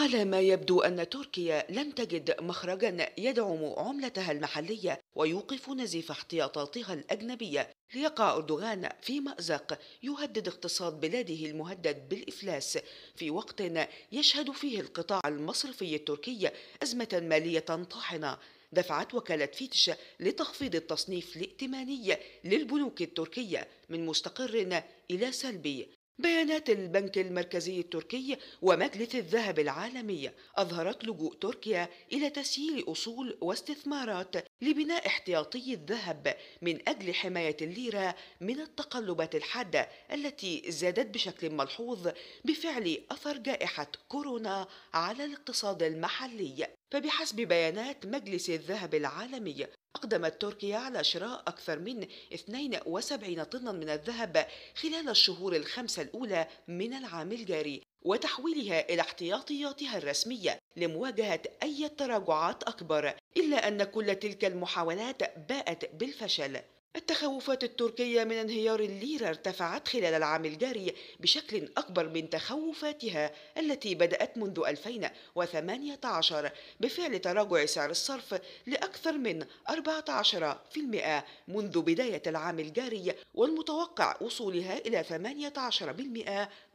على ما يبدو أن تركيا لم تجد مخرجا يدعم عملتها المحلية ويوقف نزيف احتياطاتها الأجنبية ليقع أردوغان في مأزق يهدد اقتصاد بلاده المهدد بالإفلاس في وقت يشهد فيه القطاع المصرفي التركي أزمة مالية طاحنة دفعت وكالة فيتش لتخفيض التصنيف الائتماني للبنوك التركية من مستقر إلى سلبي بيانات البنك المركزي التركي ومجلس الذهب العالمي أظهرت لجوء تركيا إلى تسييل أصول واستثمارات لبناء احتياطي الذهب من أجل حماية الليرة من التقلبات الحادة التي زادت بشكل ملحوظ بفعل أثر جائحة كورونا على الاقتصاد المحلي فبحسب بيانات مجلس الذهب العالمي أقدمت تركيا على شراء أكثر من 72 طنا من الذهب خلال الشهور الخمسة الأولى من العام الجاري وتحويلها إلى احتياطياتها الرسمية لمواجهة أي تراجعات أكبر إلا أن كل تلك المحاولات باءت بالفشل التخوفات التركية من انهيار الليرة ارتفعت خلال العام الجاري بشكل أكبر من تخوفاتها التي بدأت منذ 2018 بفعل تراجع سعر الصرف لأكثر من 14% منذ بداية العام الجاري والمتوقع وصولها إلى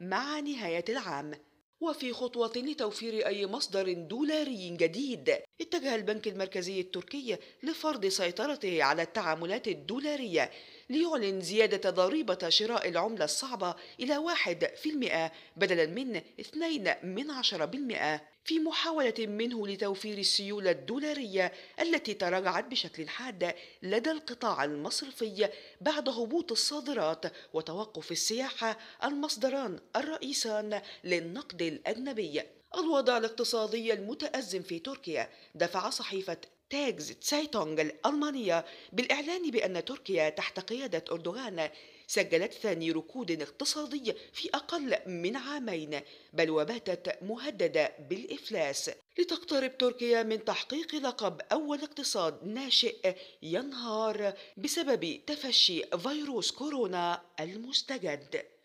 18% مع نهاية العام وفي خطوة لتوفير أي مصدر دولاري جديد اتجه البنك المركزي التركي لفرض سيطرته على التعاملات الدولارية ليعلن زيادة ضريبة شراء العملة الصعبة إلى 1% بدلا من 2 من 10% في محاولة منه لتوفير السيولة الدولارية التي تراجعت بشكل حاد لدى القطاع المصرفي بعد هبوط الصادرات وتوقف السياحة المصدران الرئيسان للنقد الأجنبي الوضع الاقتصادي المتأزم في تركيا دفع صحيفة تاجز تسايتونغ الألمانية بالإعلان بأن تركيا تحت قيادة أردوغان سجلت ثاني ركود اقتصادي في أقل من عامين بل وباتت مهددة بالإفلاس لتقترب تركيا من تحقيق لقب أول اقتصاد ناشئ ينهار بسبب تفشي فيروس كورونا المستجد